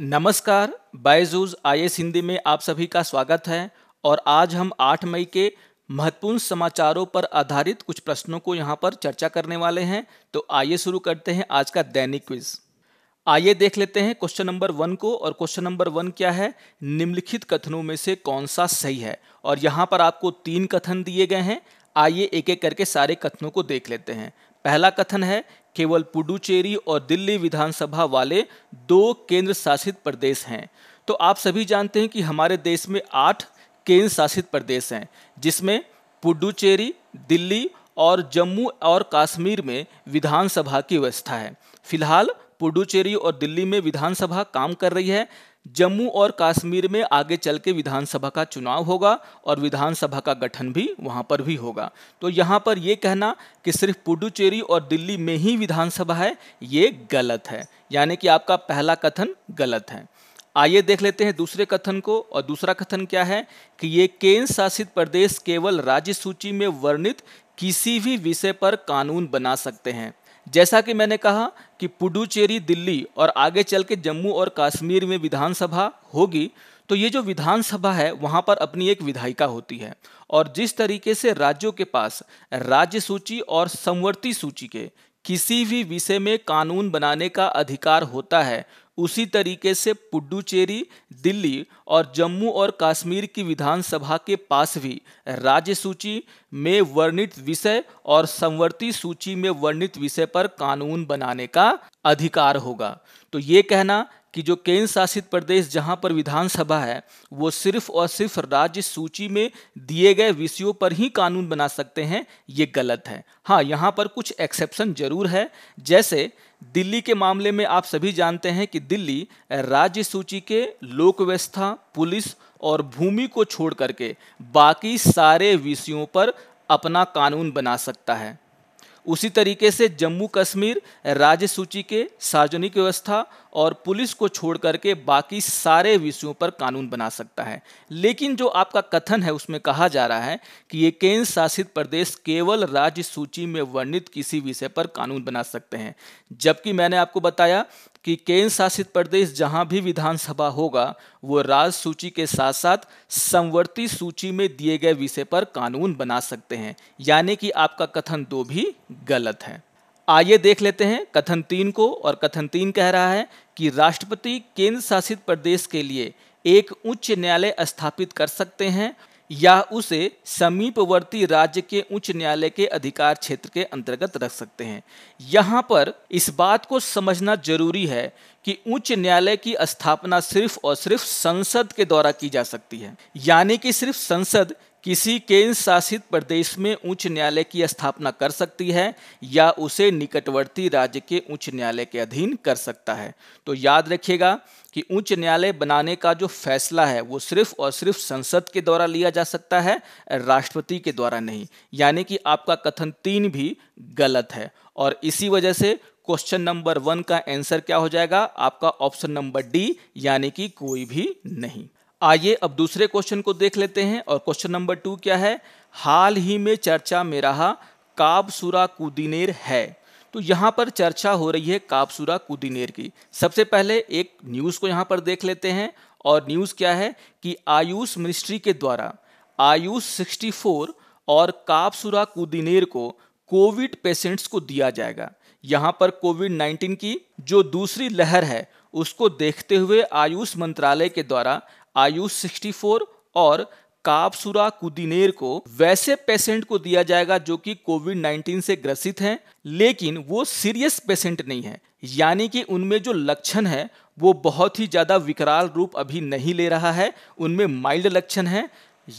नमस्कार बायजूज आई हिंदी में आप सभी का स्वागत है और आज हम 8 मई के महत्वपूर्ण समाचारों पर आधारित कुछ प्रश्नों को यहाँ पर चर्चा करने वाले हैं तो आइए शुरू करते हैं आज का दैनिक क्विज आइए देख लेते हैं क्वेश्चन नंबर वन को और क्वेश्चन नंबर वन क्या है निम्नलिखित कथनों में से कौन सा सही है और यहाँ पर आपको तीन कथन दिए गए हैं आइए एक एक करके सारे कथनों को देख लेते हैं पहला कथन है केवल पुडुचेरी और दिल्ली विधानसभा वाले दो केंद्र शासित प्रदेश हैं तो आप सभी जानते हैं कि हमारे देश में आठ केंद्र शासित प्रदेश हैं जिसमें पुडुचेरी दिल्ली और जम्मू और कश्मीर में विधानसभा की व्यवस्था है फिलहाल पुडुचेरी और दिल्ली में विधानसभा काम कर रही है जम्मू और कश्मीर में आगे चल के विधानसभा का चुनाव होगा और विधानसभा का गठन भी वहां पर भी होगा तो यहाँ पर यह कहना कि सिर्फ पुडुचेरी और दिल्ली में ही विधानसभा है ये गलत है यानी कि आपका पहला कथन गलत है आइए देख लेते हैं दूसरे कथन को और दूसरा कथन क्या है कि ये केंद्र शासित प्रदेश केवल राज्य सूची में वर्णित किसी भी विषय पर कानून बना सकते हैं जैसा कि मैंने कहा कि पुडुचेरी दिल्ली और आगे चल के जम्मू और कश्मीर में विधानसभा होगी तो ये जो विधानसभा है वहाँ पर अपनी एक विधायिका होती है और जिस तरीके से राज्यों के पास राज्य सूची और समवर्ती सूची के किसी भी विषय में कानून बनाने का अधिकार होता है उसी तरीके से पुडुचेरी दिल्ली और जम्मू और कश्मीर की विधानसभा के पास भी राज्य सूची में वर्णित विषय और संवर्ती सूची में वर्णित विषय पर कानून बनाने का अधिकार होगा तो ये कहना कि जो केंद्र शासित प्रदेश जहां पर विधानसभा है वो सिर्फ और सिर्फ राज्य सूची में दिए गए विषयों पर ही कानून बना सकते हैं ये गलत है हाँ यहाँ पर कुछ एक्सेप्शन जरूर है जैसे दिल्ली के मामले में आप सभी जानते हैं कि दिल्ली राज्य सूची के लोक व्यवस्था पुलिस और भूमि को छोड़ करके बाकी सारे विषयों पर अपना कानून बना सकता है उसी तरीके से जम्मू कश्मीर राज्य सूची के सार्वजनिक व्यवस्था और पुलिस को छोड़ करके बाकी सारे विषयों पर कानून बना सकता है लेकिन जो आपका कथन है उसमें कहा जा रहा है कि ये केंद्र शासित प्रदेश केवल राज्य सूची में वर्णित किसी विषय पर कानून बना सकते हैं जबकि मैंने आपको बताया कि केंद्र शासित प्रदेश जहां भी विधानसभा होगा वो राज सूची के साथ साथ संवर्ती सूची में दिए गए विषय पर कानून बना सकते हैं यानी कि आपका कथन दो भी गलत है आइए देख लेते हैं कथन तीन को और कथन तीन कह रहा है कि राष्ट्रपति केंद्र शासित प्रदेश के लिए एक उच्च न्यायालय स्थापित कर सकते हैं या उसे समीपवर्ती राज्य के उच्च न्यायालय के अधिकार क्षेत्र के अंतर्गत रख सकते हैं यहाँ पर इस बात को समझना जरूरी है कि उच्च न्यायालय की स्थापना सिर्फ और सिर्फ संसद के द्वारा की जा सकती है यानी कि सिर्फ संसद किसी केंद्र शासित प्रदेश में उच्च न्यायालय की स्थापना कर सकती है या उसे निकटवर्ती राज्य के उच्च न्यायालय के अधीन कर सकता है तो याद रखिएगा कि उच्च न्यायालय बनाने का जो फैसला है वो सिर्फ और सिर्फ संसद के द्वारा लिया जा सकता है राष्ट्रपति के द्वारा नहीं यानी कि आपका कथन तीन भी गलत है और इसी वजह से क्वेश्चन नंबर वन का आंसर क्या हो जाएगा आपका ऑप्शन नंबर डी यानी कि कोई भी नहीं आइए अब दूसरे क्वेश्चन को देख लेते हैं और क्वेश्चन नंबर टू क्या है हाल ही में चर्चा में रहा काबसुरा कुदिनेर है तो यहाँ पर चर्चा हो रही है काबसुरा कुदिनेर की सबसे पहले एक न्यूज़ को यहाँ पर देख लेते हैं और न्यूज़ क्या है कि आयुष मिनिस्ट्री के द्वारा आयुष 64 और काबसुरा कुदिनेर को कोविड पेशेंट्स को दिया जाएगा यहाँ पर कोविड 19 की जो दूसरी लहर है उसको देखते हुए आयुष मंत्रालय के द्वारा आयु 64 और काबसुरा कुदिनेर को वैसे पेशेंट को दिया जाएगा जो कि कोविड 19 से ग्रसित हैं लेकिन वो सीरियस पेशेंट नहीं है यानी कि उनमें जो लक्षण है वो बहुत ही ज़्यादा विकराल रूप अभी नहीं ले रहा है उनमें माइल्ड लक्षण है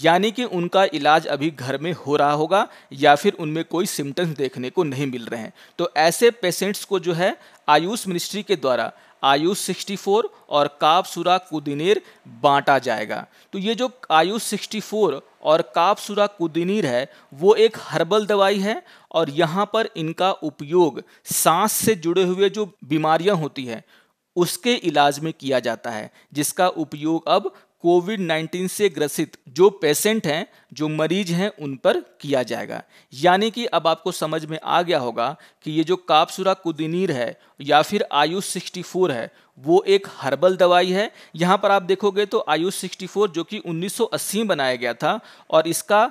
यानी कि उनका इलाज अभी घर में हो रहा होगा या फिर उनमें कोई सिम्टम्स देखने को नहीं मिल रहे हैं तो ऐसे पेशेंट्स को जो है आयुष मिनिस्ट्री के द्वारा आयुष 64 और कापसुरा कुदिनीर बांटा जाएगा तो ये जो आयुष 64 और कापसुरा कुदिनीर है वो एक हर्बल दवाई है और यहाँ पर इनका उपयोग सांस से जुड़े हुए जो बीमारियाँ होती हैं उसके इलाज में किया जाता है जिसका उपयोग अब कोविड 19 से ग्रसित जो पेशेंट हैं जो मरीज हैं उन पर किया जाएगा यानी कि अब आपको समझ में आ गया होगा कि ये जो कापसुरा कुदिनीर है या फिर आयुष 64 है वो एक हर्बल दवाई है यहाँ पर आप देखोगे तो आयुष 64 जो कि 1980 में बनाया गया था और इसका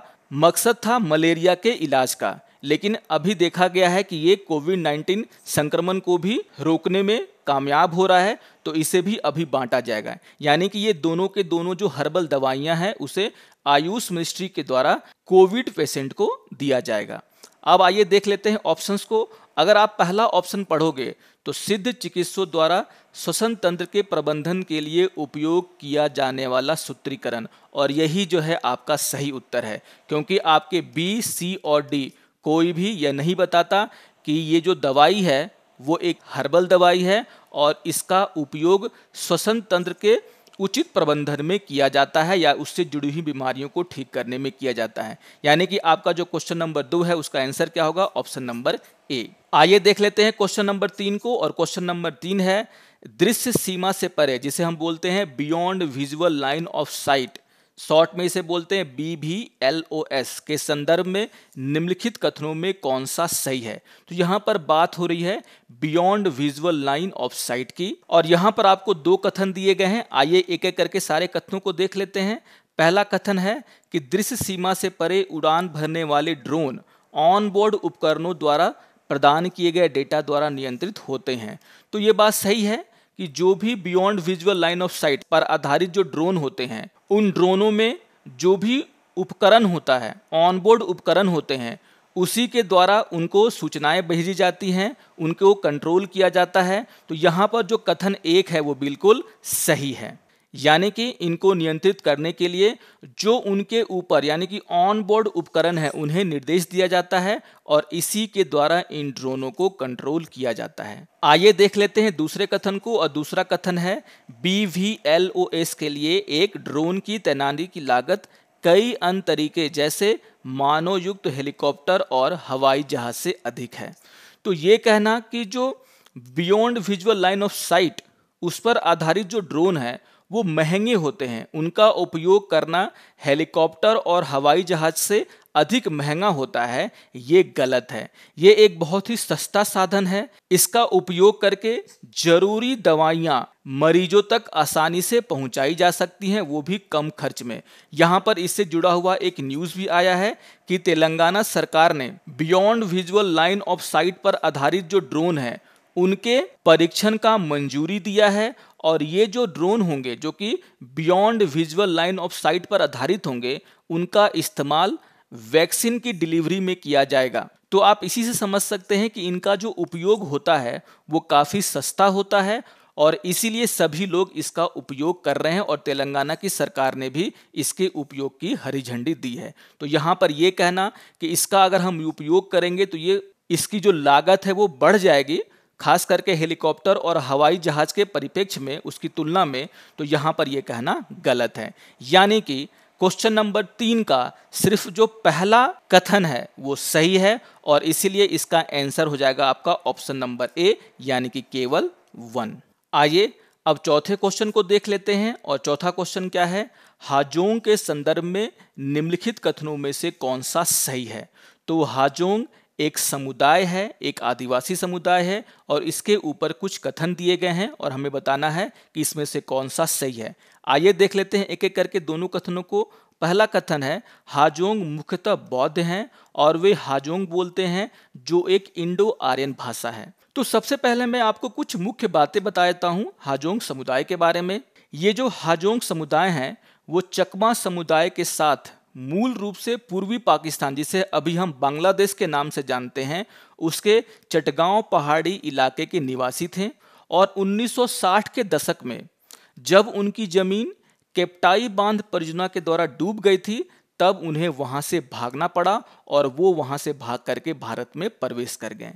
मकसद था मलेरिया के इलाज का लेकिन अभी देखा गया है कि ये कोविड नाइन्टीन संक्रमण को भी रोकने में कामयाब हो रहा है तो इसे भी अभी बांटा जाएगा यानी कि ये दोनों के दोनों जो हर्बल दवाइयां हैं उसे आयुष मिनिस्ट्री के द्वारा कोविड पेशेंट को दिया जाएगा अब आइए देख लेते हैं ऑप्शंस को अगर आप पहला ऑप्शन पढ़ोगे तो सिद्ध चिकित्सों द्वारा श्वसन तंत्र के प्रबंधन के लिए उपयोग किया जाने वाला सूत्रीकरण और यही जो है आपका सही उत्तर है क्योंकि आपके बी सी और डी कोई भी यह नहीं बताता कि ये जो दवाई है वो एक हर्बल दवाई है और इसका उपयोग श्वसन तंत्र के उचित प्रबंधन में किया जाता है या उससे जुड़ी हुई बीमारियों को ठीक करने में किया जाता है यानी कि आपका जो क्वेश्चन नंबर दो है उसका आंसर क्या होगा ऑप्शन नंबर ए आइए देख लेते हैं क्वेश्चन नंबर तीन को और क्वेश्चन नंबर तीन है दृश्य सीमा से परे जिसे हम बोलते हैं beyond visual line of sight short में इसे बोलते हैं बी भी एल ओ एस के संदर्भ में निम्नलिखित कथनों में कौन सा सही है तो यहां पर बात हो रही है beyond visual line of sight की और यहां पर आपको दो कथन दिए गए हैं आइए एक एक करके सारे कथनों को देख लेते हैं पहला कथन है कि दृश्य सीमा से परे उड़ान भरने वाले ड्रोन ऑन बोर्ड उपकरणों द्वारा प्रदान किए गए डेटा द्वारा नियंत्रित होते हैं तो ये बात सही है कि जो भी beyond visual line of sight पर आधारित जो ड्रोन होते हैं उन ड्रोनों में जो भी उपकरण होता है ऑनबोर्ड उपकरण होते हैं उसी के द्वारा उनको सूचनाएं भेजी जाती हैं उनको कंट्रोल किया जाता है तो यहाँ पर जो कथन एक है वो बिल्कुल सही है यानी कि इनको नियंत्रित करने के लिए जो उनके ऊपर यानी कि ऑन बोर्ड उपकरण है उन्हें निर्देश दिया जाता है और इसी के द्वारा इन ड्रोनों को कंट्रोल किया जाता है आइए देख लेते हैं दूसरे कथन को और दूसरा कथन है B V L O S के लिए एक ड्रोन की तैनाती की लागत कई अन्य तरीके जैसे मानवयुक्त हेलीकॉप्टर और हवाई जहाज से अधिक है तो ये कहना कि जो beyond visual line of sight उस पर आधारित जो ड्रोन है वो महंगे होते हैं उनका उपयोग करना हेलीकॉप्टर और हवाई जहाज से अधिक महंगा होता है ये गलत है ये एक बहुत ही सस्ता साधन है इसका उपयोग करके जरूरी दवाइयाँ मरीजों तक आसानी से पहुंचाई जा सकती हैं वो भी कम खर्च में यहाँ पर इससे जुड़ा हुआ एक न्यूज़ भी आया है कि तेलंगाना सरकार ने beyond visual line of sight पर आधारित जो ड्रोन है उनके परीक्षण का मंजूरी दिया है और ये जो ड्रोन होंगे जो कि beyond visual line of sight पर आधारित होंगे उनका इस्तेमाल वैक्सीन की डिलीवरी में किया जाएगा तो आप इसी से समझ सकते हैं कि इनका जो उपयोग होता है वो काफ़ी सस्ता होता है और इसीलिए सभी लोग इसका उपयोग कर रहे हैं और तेलंगाना की सरकार ने भी इसके उपयोग की हरी झंडी दी है तो यहाँ पर ये कहना कि इसका अगर हम उपयोग करेंगे तो ये इसकी जो लागत है वो बढ़ जाएगी खास करके हेलीकॉप्टर और हवाई जहाज के परिप्रेक्ष्य में उसकी तुलना में तो यहाँ पर यह कहना गलत है यानी कि क्वेश्चन नंबर तीन का सिर्फ जो पहला कथन है वो सही है और इसीलिए इसका आंसर हो जाएगा आपका ऑप्शन नंबर ए यानी कि केवल वन आइए अब चौथे क्वेश्चन को देख लेते हैं और चौथा क्वेश्चन क्या है हाजोंग के संदर्भ में निम्नलिखित कथनों में से कौन सा सही है तो हाजोंग एक समुदाय है एक आदिवासी समुदाय है और इसके ऊपर कुछ कथन दिए गए हैं और हमें बताना है कि इसमें से कौन सा सही है आइए देख लेते हैं एक एक करके दोनों कथनों को पहला कथन है हाजोंग मुख्यतः बौद्ध हैं और वे हाजोंग बोलते हैं जो एक इंडो आर्यन भाषा है तो सबसे पहले मैं आपको कुछ मुख्य बातें बता देता हूँ हाजोंग समुदाय के बारे में ये जो हाजोंग समुदाय हैं वो चकमा समुदाय के साथ मूल रूप से पूर्वी पाकिस्तान जिसे अभी हम बांग्लादेश के नाम से जानते हैं उसके चटगांव पहाड़ी इलाके के निवासी थे और 1960 के दशक में जब उनकी ज़मीन केपटाई बांध परियोजना के द्वारा डूब गई थी तब उन्हें वहां से भागना पड़ा और वो वहां से भाग करके भारत में प्रवेश कर गए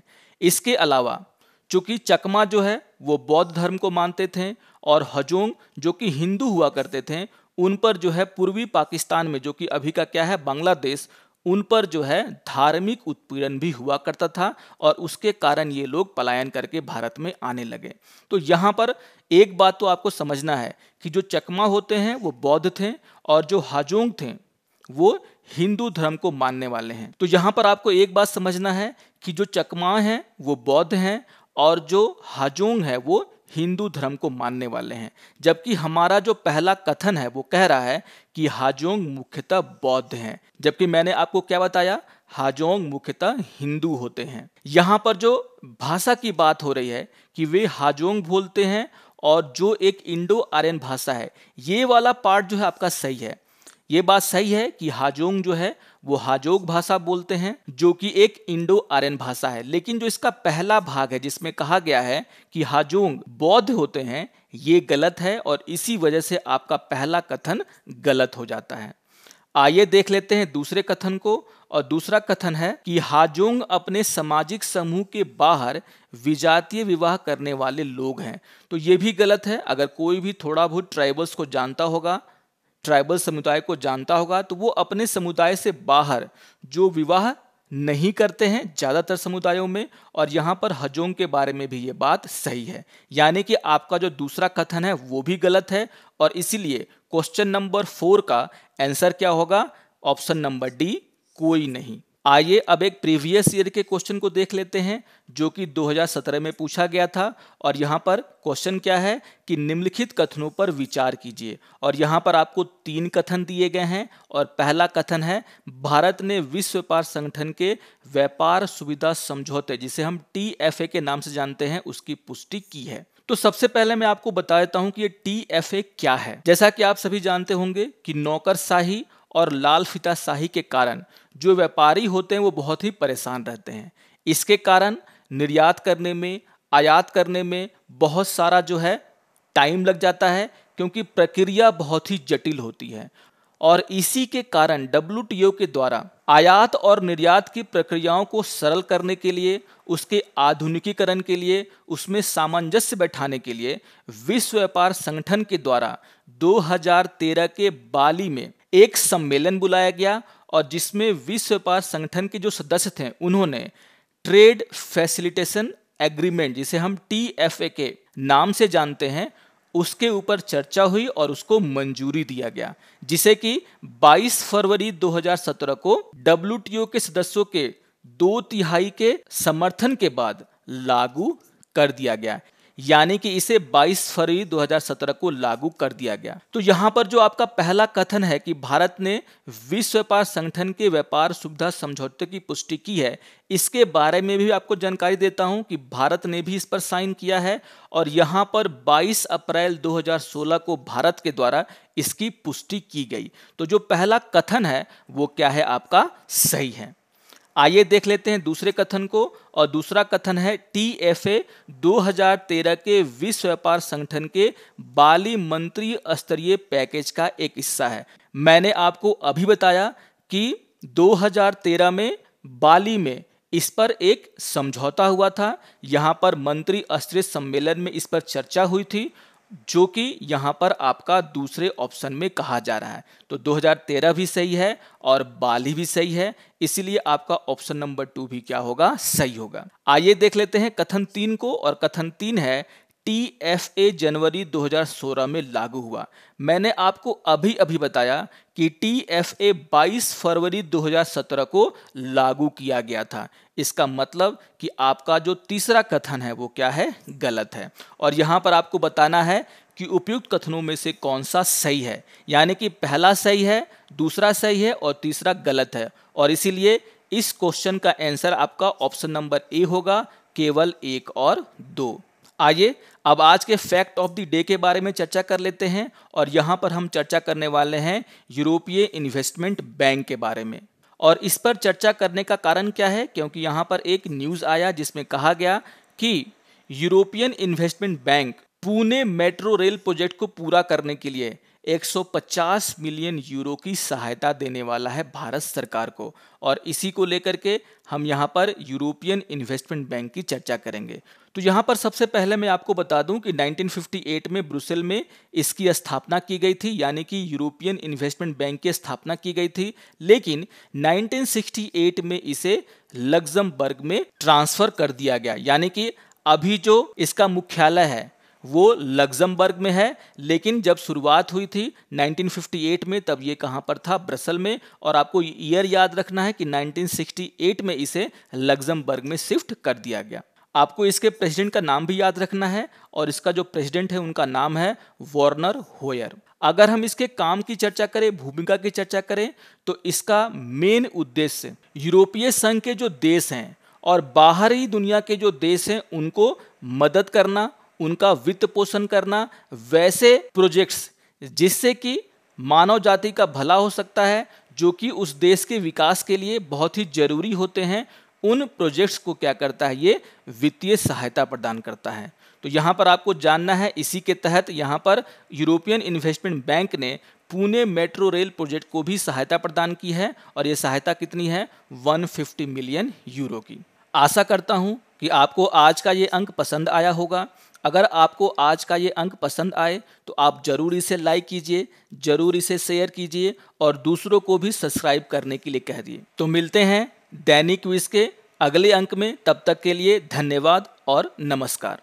इसके अलावा चूंकि चकमा जो है वो बौद्ध धर्म को मानते थे और हजोंग जो कि हिंदू हुआ करते थे उन पर जो है पूर्वी पाकिस्तान में जो कि अभी का क्या है बांग्लादेश उन पर जो है धार्मिक उत्पीड़न भी हुआ करता था और उसके कारण ये लोग पलायन करके भारत में आने लगे तो यहाँ पर एक बात तो आपको समझना है कि जो चकमा होते हैं वो बौद्ध थे और जो हाजोंग थे वो हिंदू धर्म को मानने वाले हैं तो यहाँ पर आपको एक बात समझना है कि जो चकमा हैं वो बौद्ध हैं और जो हाजोंग है वो हिंदू धर्म को मानने वाले हैं जबकि हमारा जो पहला कथन है वो कह रहा है कि हाजोंग मुख्यतः बौद्ध हैं जबकि मैंने आपको क्या बताया हाजोंग मुख्यतः हिंदू होते हैं यहाँ पर जो भाषा की बात हो रही है कि वे हाजोंग बोलते हैं और जो एक इंडो आर्यन भाषा है ये वाला पार्ट जो है आपका सही है ये बात सही है कि हाजोंग जो है वो हाजोग भाषा बोलते हैं जो कि एक इंडो आर्यन भाषा है लेकिन जो इसका पहला भाग है जिसमें कहा गया है कि हाजोंग बौद्ध होते हैं ये गलत है और इसी वजह से आपका पहला कथन गलत हो जाता है आइए देख लेते हैं दूसरे कथन को और दूसरा कथन है कि हाजोंग अपने सामाजिक समूह के बाहर विजातीय विवाह करने वाले लोग हैं तो ये भी गलत है अगर कोई भी थोड़ा बहुत ट्राइबल्स को जानता होगा ट्राइबल समुदाय को जानता होगा तो वो अपने समुदाय से बाहर जो विवाह नहीं करते हैं ज़्यादातर समुदायों में और यहाँ पर हजोंग के बारे में भी ये बात सही है यानी कि आपका जो दूसरा कथन है वो भी गलत है और इसीलिए क्वेश्चन नंबर फोर का आंसर क्या होगा ऑप्शन नंबर डी कोई नहीं आइए अब एक प्रीवियस ईयर के क्वेश्चन को देख लेते हैं जो कि 2017 में पूछा गया था और यहाँ पर क्वेश्चन क्या है कि निम्नलिखित कथनों पर विचार कीजिए और यहाँ पर आपको तीन कथन दिए गए हैं और पहला कथन है भारत ने विश्व व्यापार संगठन के व्यापार सुविधा समझौते जिसे हम टी के नाम से जानते हैं उसकी पुष्टि की है तो सबसे पहले मैं आपको बता देता हूं कि ये टी क्या है जैसा कि आप सभी जानते होंगे कि नौकरशाही और लाल फिता शाही के कारण जो व्यापारी होते हैं वो बहुत ही परेशान रहते हैं इसके कारण निर्यात करने में आयात करने में बहुत सारा जो है टाइम लग जाता है क्योंकि प्रक्रिया बहुत ही जटिल होती है और इसी के कारण डब्ल्यू के द्वारा आयात और निर्यात की प्रक्रियाओं को सरल करने के लिए उसके आधुनिकीकरण के लिए उसमें सामंजस्य बैठाने के लिए विश्व व्यापार संगठन के द्वारा 2013 के बाली में एक सम्मेलन बुलाया गया और जिसमें विश्व व्यापार संगठन के जो सदस्य थे उन्होंने ट्रेड फैसिलिटेशन एग्रीमेंट जिसे हम टी एफ ए के नाम से जानते हैं उसके ऊपर चर्चा हुई और उसको मंजूरी दिया गया जिसे कि 22 फरवरी 2017 को डब्ल्यू के सदस्यों के दो तिहाई के समर्थन के बाद लागू कर दिया गया यानी कि इसे 22 फरवरी 2017 को लागू कर दिया गया तो यहां पर जो आपका पहला कथन है कि भारत ने विश्व व्यापार संगठन के व्यापार सुविधा समझौते की पुष्टि की है इसके बारे में भी आपको जानकारी देता हूं कि भारत ने भी इस पर साइन किया है और यहां पर 22 अप्रैल 2016 को भारत के द्वारा इसकी पुष्टि की गई तो जो पहला कथन है वो क्या है आपका सही है आइए देख लेते हैं दूसरे कथन को और दूसरा कथन है टी एफ ए दो के विश्व व्यापार संगठन के बाली मंत्री स्तरीय पैकेज का एक हिस्सा है मैंने आपको अभी बताया कि 2013 में बाली में इस पर एक समझौता हुआ था यहाँ पर मंत्री स्तरीय सम्मेलन में इस पर चर्चा हुई थी जो कि यहाँ पर आपका दूसरे ऑप्शन में कहा जा रहा है तो 2013 भी सही है और बाली भी सही है इसलिए आपका ऑप्शन नंबर टू भी क्या होगा सही होगा आइए देख लेते हैं कथन तीन को और कथन तीन है टी ए जनवरी 2016 में लागू हुआ मैंने आपको अभी अभी बताया कि टी ए बाईस फरवरी 2017 को लागू किया गया था इसका मतलब कि आपका जो तीसरा कथन है वो क्या है गलत है और यहाँ पर आपको बताना है कि उपयुक्त कथनों में से कौन सा सही है यानी कि पहला सही है दूसरा सही है और तीसरा गलत है और इसीलिए इस क्वेश्चन का आंसर आपका ऑप्शन नंबर ए होगा केवल एक और दो आइए अब आज के फैक्ट ऑफ द डे के बारे में चर्चा कर लेते हैं और यहाँ पर हम चर्चा करने वाले हैं यूरोपीय इन्वेस्टमेंट बैंक के बारे में और इस पर चर्चा करने का कारण क्या है क्योंकि यहाँ पर एक न्यूज़ आया जिसमें कहा गया कि European investment bank Pune metro rail project को पूरा करने के लिए 150 मिलियन यूरो की सहायता देने वाला है भारत सरकार को और इसी को लेकर के हम यहाँ पर यूरोपियन इन्वेस्टमेंट बैंक की चर्चा करेंगे तो यहाँ पर सबसे पहले मैं आपको बता दूं कि 1958 में ब्रुसेल में इसकी स्थापना की गई थी यानी कि यूरोपियन इन्वेस्टमेंट बैंक की स्थापना की गई थी लेकिन 1968 में इसे लग्जमबर्ग में ट्रांसफर कर दिया गया यानी कि अभी जो इसका मुख्यालय है वो लग्जमबर्ग में है लेकिन जब शुरुआत हुई थी 1958 में तब ये कहाँ पर था ब्रसल में और आपको ईयर याद रखना है कि 1968 में इसे लग्जमबर्ग में शिफ्ट कर दिया गया आपको इसके प्रेसिडेंट का नाम भी याद रखना है और इसका जो प्रेसिडेंट है उनका नाम है वार्नर होयर अगर हम इसके काम की चर्चा करें भूमिका की चर्चा करें तो इसका मेन उद्देश्य यूरोपीय संघ के जो देश हैं और बाहरी दुनिया के जो देश हैं उनको मदद करना उनका वित्त पोषण करना वैसे प्रोजेक्ट्स जिससे कि मानव जाति का भला हो सकता है जो कि उस देश के विकास के लिए बहुत ही जरूरी होते हैं उन प्रोजेक्ट्स को क्या करता है ये वित्तीय सहायता प्रदान करता है तो यहाँ पर आपको जानना है इसी के तहत यहाँ पर यूरोपियन इन्वेस्टमेंट बैंक ने पुणे मेट्रो रेल प्रोजेक्ट को भी सहायता प्रदान की है और ये सहायता कितनी है 150 मिलियन यूरो की आशा करता हूँ कि आपको आज का ये अंक पसंद आया होगा अगर आपको आज का ये अंक पसंद आए तो आप ज़रूर इसे लाइक कीजिए ज़रूर इसे शेयर कीजिए और दूसरों को भी सब्सक्राइब करने के लिए कह दिए तो मिलते हैं दैनिक विश के अगले अंक में तब तक के लिए धन्यवाद और नमस्कार